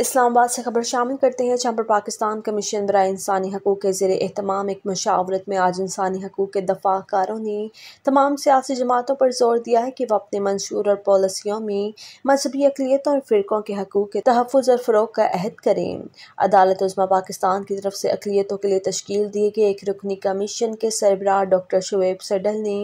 इस्लामाबाद से खबर शामिल करते हैं जहाँ पर पाकिस्तान कमीशन बर इंसानी हकूक़ के जेर अहतमाम एक मशावरत में आज इंसानी हकूक़ के दफाकारों ने तमाम सियासी जमातों पर जोर दिया है कि वह अपने मंशूर और पॉलिसियों में मजहबी अकलीतों और फ़िरक़ों के हकूक़ के तहफ़ और फ़रोग का अहद करें अदालत उजमा पाकिस्तान की तरफ से अकलीतों के लिए तश्ल दिए गए एक रुकनी कमीशन के सरबराह डॉक्टर शुएब सडल ने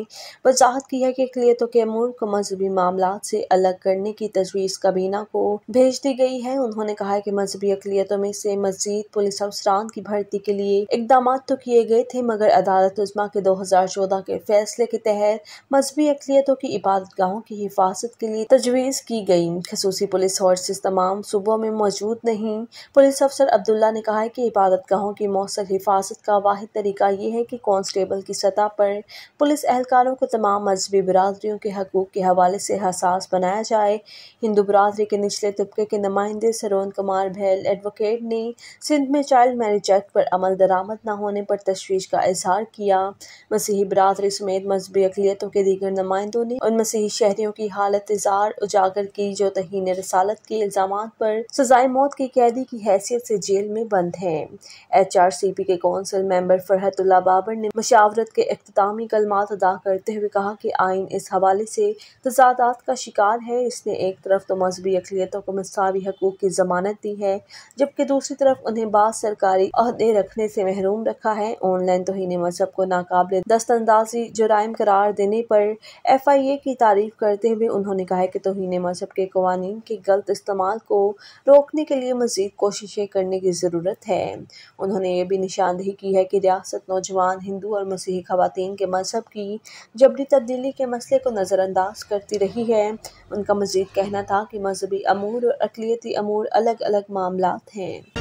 वजाहत की है कि अकलीतों के अमूर को मजहबी मामला से अलग करने की तजवीज़ काबीना को भेज दी गई है उन्होंने कहा है कि मजहबी अकलीतों में से मजीद पुलिस अफसरान की भर्ती के लिए इकदाम तो किए गए थे मगर अदालत उजमा के दो हजार चौदह के फैसले के तहत मजहबी अकलीतों की इबादत गाहों की हिफाजत के लिए तजवीज़ की गई खसूस पुलिस हॉर्सेस तमाम सूबों में मौजूद नहीं पुलिस अफसर अब्दुल्ला ने कहा है कि इबादत गाहों की मौसर हिफाजत का वाद तरीका ये है कि कॉन्स्टेबल की सतह पर पुलिस एहलकारों को तमाम मजहबी बरदरियों के हकूक़ के हवाले से हसास बनाया जाए हिंदू बरदरी के निचले तबके के नुमाइंदे सरोन कुमार भैल एडवोकेट ने सिंध में चाइल्ड मैरिज एक्ट पर अमल दरामद न होने पर तशवीश का इजहार किया मसीही बरदरी समेत मजहबी अकलीतों के दीगर नुमाइंदों ने उन मसीही शहरीों की हालत इजहार उजागर की जो तहीन रसालत के इल्जाम पर सजाए मौत की कैदी की हैसियत से जेल में बंद हैं एच आर सी पी के कौंसिल मेम्बर फरहतुल्ला बाबर ने मशावरत के अख्तामी कलम अदा करते हुए कहा कि आइन इस हवाले से तजादात का शिकार है इसने एक तरफ तो मजहबी अकलीतों को मसावी हकूक की जमानत जमानत दी है जबकि दूसरी तरफ उन्हें बाद सरकारी अहदे रखने से महरूम रखा है ऑनलाइन तोहन मजहब को नाकाबले दस्तंदाजी जुराइम करार देने पर एफ आई ए की तारीफ करते हुए उन्होंने कहा कि तोहन मजहब के कवानीन के गलत इस्तेमाल को रोकने के लिए मजीद कोशिशें करने की ज़रूरत है उन्होंने ये भी निशानदेही की है कि रियासत नौजवान हिंदू और मसीही खातन के मजहब की जबरी तब्दीली के मसले को नज़रअंदाज करती रही है उनका मजीद कहना था कि मजहबी अमूर और अकलीती अमूर अलग अलग मामला हैं